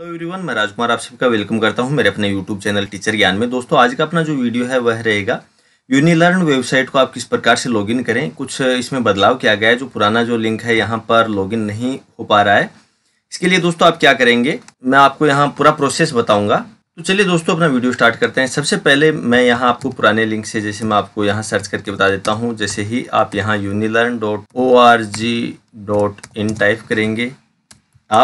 hello everyone मैं राजकुमार आप सबका वेलकम करता हूं मेरे अपने यूट्यूब चैनल टीचर ज्ञान में दोस्तों आज का अपना जो वीडियो है वह रहेगा यूनिलर्न वेबसाइट को आप किस प्रकार से लॉगिन करें कुछ इसमें बदलाव किया गया है जो पुराना जो लिंक है यहाँ पर लॉगिन नहीं हो पा रहा है इसके लिए दोस्तों आप क्या करेंगे मैं आपको यहाँ पूरा प्रोसेस बताऊँगा तो चलिए दोस्तों अपना वीडियो स्टार्ट करते हैं सबसे पहले मैं यहाँ आपको पुराने लिंक से जैसे मैं आपको यहाँ सर्च करके बता देता हूँ जैसे ही आप यहाँ Unilearn dot O R G dot in type करेंगे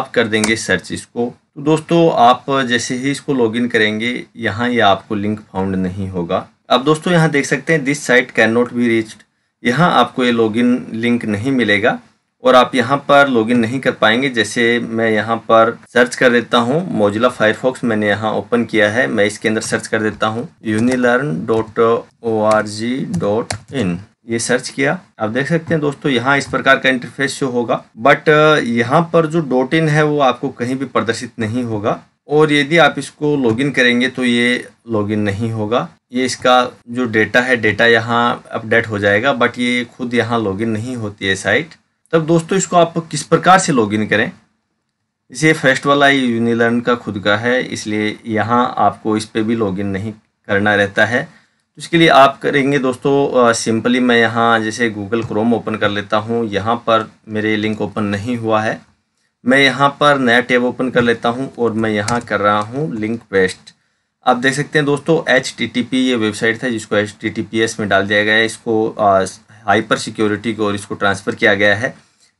आप कर देंगे सर्च इसको तो दोस्तों आप जैसे ही इसको लॉगिन करेंगे यहाँ ये यह आपको लिंक फाउंड नहीं होगा अब दोस्तों यहाँ देख सकते हैं this site can not be reached यहाँ आपको ये लॉग लॉगिन लिंक नहीं मिलेगा और आप यहाँ पर लॉगिन नहीं कर पाएंगे जैसे मैं यहाँ पर सर्च कर देता हूँ मोजिला फायरफॉक्स मैंने यहाँ ओपन किया है मैं इसके अंदर सर्च कर देता हूँ Unilearn dot O R G dot in ये सर्च किया आप देख सकते हैं दोस्तों यहाँ इस प्रकार का इंटरफेस शो होगा बट uh, यहाँ पर जो डॉट इन है वो आपको कहीं भी प्रदर्शित नहीं होगा और यदि आप इसको लॉगिन करेंगे तो ये लॉगिन नहीं होगा ये इसका जो डेटा है डेटा यहाँ अपडेट हो जाएगा बट ये खुद यहाँ लॉगिन नहीं होती है साइट तब दोस्तों इसको आप किस प्रकार से लॉगिन करें इसे फर्स्ट वाला ये यूनिलर्न का खुद का है इसलिए यहाँ आपको इस पर भी लॉगिन नहीं करना रहता है तो इसके लिए आप करेंगे दोस्तों सिंपली मैं यहाँ जैसे गूगल क्रोम ओपन कर लेता हूँ यहाँ पर मेरे लिंक ओपन नहीं हुआ है मैं यहाँ पर नया टैब ओपन कर लेता हूँ और मैं यहाँ कर रहा हूँ लिंक पेस्ट आप देख सकते हैं दोस्तों एच ये वेबसाइट था जिसको एच में डाल दिया गया है इसको हाइपर सिक्योरिटी को और इसको ट्रांसफ़र किया गया है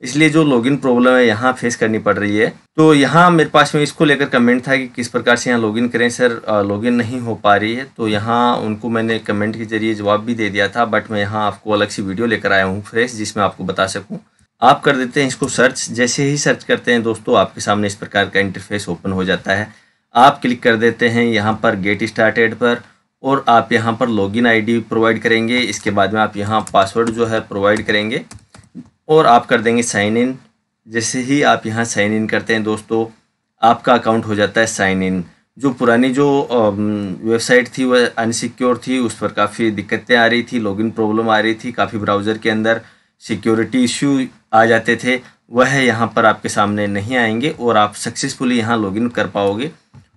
इसलिए जो लॉगिन प्रॉब्लम है यहाँ फेस करनी पड़ रही है तो यहाँ मेरे पास में इसको लेकर कमेंट था कि किस प्रकार से यहाँ लॉगिन करें सर लॉगिन नहीं हो पा रही है तो यहाँ उनको मैंने कमेंट के जरिए जवाब भी दे दिया था बट मैं यहाँ आपको अलग सी वीडियो लेकर आया हूँ फ्रेश जिसमें आपको बता सकूँ आप कर देते हैं इसको सर्च जैसे ही सर्च करते हैं दोस्तों आपके सामने इस प्रकार का इंटरफेस ओपन हो जाता है आप क्लिक कर देते हैं यहाँ पर गेट स्टार्टेड पर और आप यहाँ पर लॉगिन आईडी प्रोवाइड करेंगे इसके बाद में आप यहाँ पासवर्ड जो है प्रोवाइड करेंगे और आप कर देंगे साइन इन जैसे ही आप यहाँ साइन इन करते हैं दोस्तों आपका अकाउंट हो जाता है साइन इन जो पुरानी जो वेबसाइट थी वह अनसिक्योर थी उस पर काफ़ी दिक्कतें आ रही थी लॉगिन प्रॉब्लम आ रही थी काफ़ी ब्राउज़र के अंदर सिक्योरिटी इश्यू आ जाते थे वह यहाँ पर आपके सामने नहीं आएंगे और आप सक्सेसफुली यहाँ लॉगिन कर पाओगे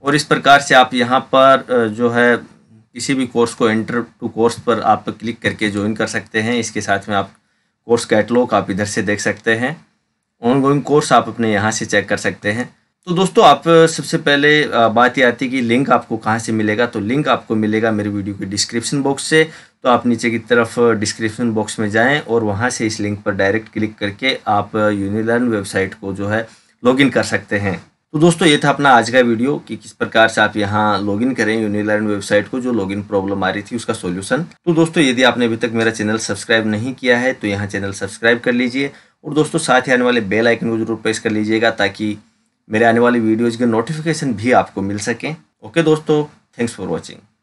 और इस प्रकार से आप यहाँ पर जो है किसी भी कोर्स को एंटर टू कोर्स पर आप क्लिक करके ज्वाइन कर सकते हैं इसके साथ में आप कोर्स कैटलॉग आप इधर से देख सकते हैं ऑनगोइंग कोर्स आप अपने यहाँ से चेक कर सकते हैं तो दोस्तों आप सबसे पहले बात ये आती कि लिंक आपको कहाँ से मिलेगा तो लिंक आपको मिलेगा मेरे वीडियो के डिस्क्रिप्शन बॉक्स से तो आप नीचे की तरफ डिस्क्रिप्शन बॉक्स में जाएं और वहाँ से इस लिंक पर डायरेक्ट क्लिक करके आप यूनिलर्न वेबसाइट को जो है लॉगिन कर सकते हैं तो दोस्तों ये था अपना आज का वीडियो कि किस प्रकार से आप यहाँ लॉगिन करें यूनिलर्न वेबसाइट को जो लॉगिन प्रॉब्लम आ रही थी उसका सॉल्यूशन तो दोस्तों यदि आपने अभी तक मेरा चैनल सब्सक्राइब नहीं किया है तो यहाँ चैनल सब्सक्राइब कर लीजिए और दोस्तों साथ ही आने वाले बेल आइकन को जरूर प्रेस कर लीजिएगा ताकि मेरे आने वाली वीडियोज़ के नोटिफिकेशन भी आपको मिल सकें ओके दोस्तों थैंक्स फॉर वॉचिंग